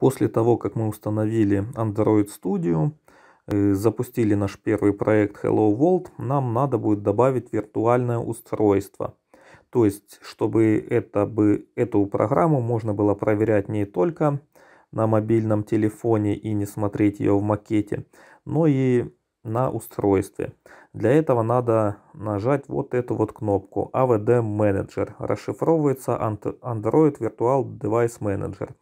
После того, как мы установили Android Studio, э, запустили наш первый проект Hello World, нам надо будет добавить виртуальное устройство. То есть, чтобы это бы, эту программу можно было проверять не только на мобильном телефоне и не смотреть ее в макете, но и на устройстве. Для этого надо нажать вот эту вот кнопку AVD Manager. Расшифровывается Android Virtual Device Manager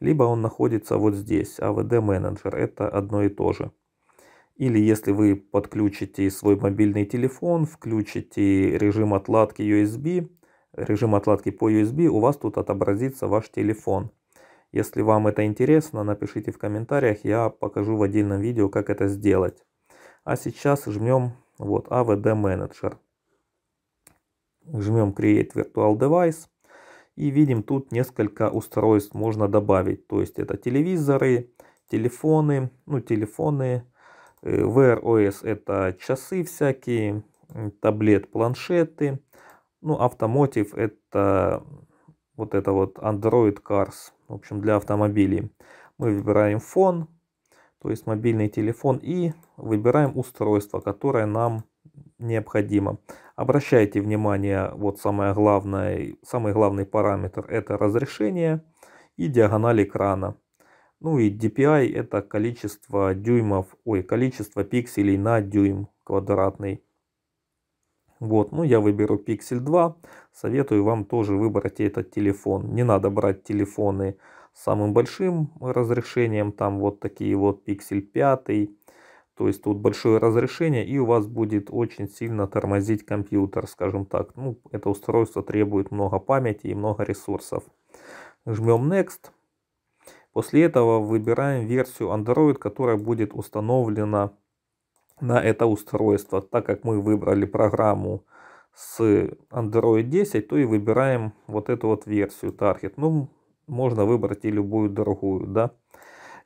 либо он находится вот здесь, AVD а менеджер, это одно и то же. Или если вы подключите свой мобильный телефон, включите режим отладки USB, режим отладки по USB, у вас тут отобразится ваш телефон. Если вам это интересно, напишите в комментариях, я покажу в отдельном видео, как это сделать. А сейчас жмем вот AVD а менеджер. Жмем Create Virtual Device. И видим тут несколько устройств можно добавить. То есть это телевизоры, телефоны, ну телефоны, э, Wear OS это часы всякие, таблет, планшеты. Ну, автомотив это вот это вот Android Cars, в общем, для автомобилей. Мы выбираем фон, то есть мобильный телефон и выбираем устройство, которое нам необходимо. Обращайте внимание, вот самое главное, самый главный параметр это разрешение и диагональ экрана. Ну и DPI это количество дюймов, ой, количество пикселей на дюйм квадратный. Вот, ну я выберу пиксель 2. Советую вам тоже выбрать этот телефон. Не надо брать телефоны с самым большим разрешением, там вот такие вот пиксель 5, то есть тут большое разрешение, и у вас будет очень сильно тормозить компьютер, скажем так. Ну, это устройство требует много памяти и много ресурсов. Жмем Next. После этого выбираем версию Android, которая будет установлена на это устройство. Так как мы выбрали программу с Android 10, то и выбираем вот эту вот версию Target. Ну, можно выбрать и любую другую, да.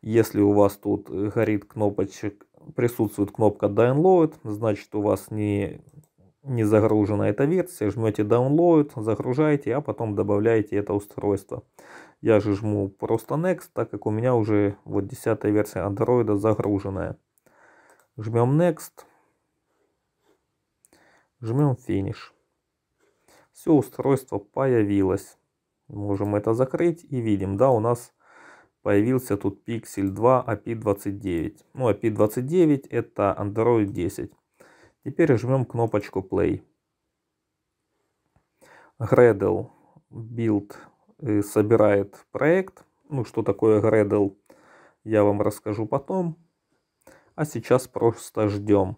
Если у вас тут э, горит кнопочек, присутствует кнопка Download, значит у вас не, не загружена эта версия. Жмете Download, загружаете, а потом добавляете это устройство. Я же жму просто Next, так как у меня уже вот 10 версия Android загруженная. Жмем Next. Жмем Finish. Все устройство появилось. Можем это закрыть и видим, да, у нас появился тут Pixel 2 API-29. Ну, API-29 это Android 10. Теперь жмем кнопочку Play. Gradle Build э, собирает проект. Ну, что такое Gradle, я вам расскажу потом. А сейчас просто ждем.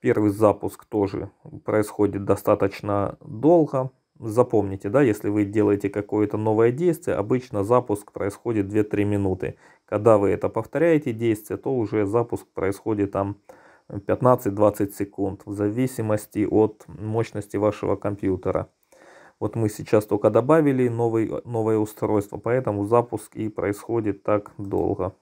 Первый запуск тоже происходит достаточно долго. Запомните, да, если вы делаете какое-то новое действие, обычно запуск происходит 2-3 минуты. Когда вы это повторяете действие, то уже запуск происходит там 15-20 секунд, в зависимости от мощности вашего компьютера. Вот мы сейчас только добавили новый, новое устройство, поэтому запуск и происходит так долго.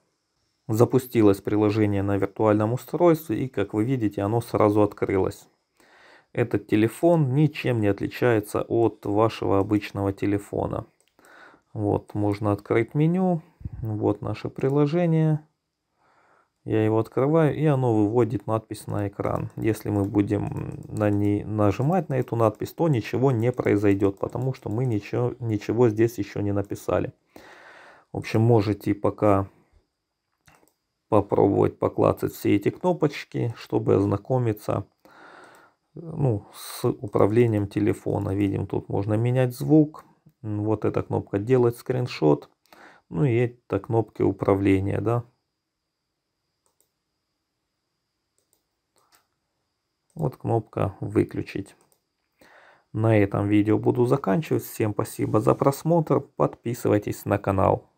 Запустилось приложение на виртуальном устройстве и как вы видите оно сразу открылось. Этот телефон ничем не отличается от вашего обычного телефона. Вот, можно открыть меню. Вот наше приложение. Я его открываю, и оно выводит надпись на экран. Если мы будем на не нажимать на эту надпись, то ничего не произойдет, потому что мы ничего, ничего здесь еще не написали. В общем, можете пока попробовать поклацать все эти кнопочки, чтобы ознакомиться ну, с управлением телефона. Видим, тут можно менять звук. Вот эта кнопка «Делать скриншот». Ну и это кнопки управления, да. Вот кнопка «Выключить». На этом видео буду заканчивать. Всем спасибо за просмотр. Подписывайтесь на канал.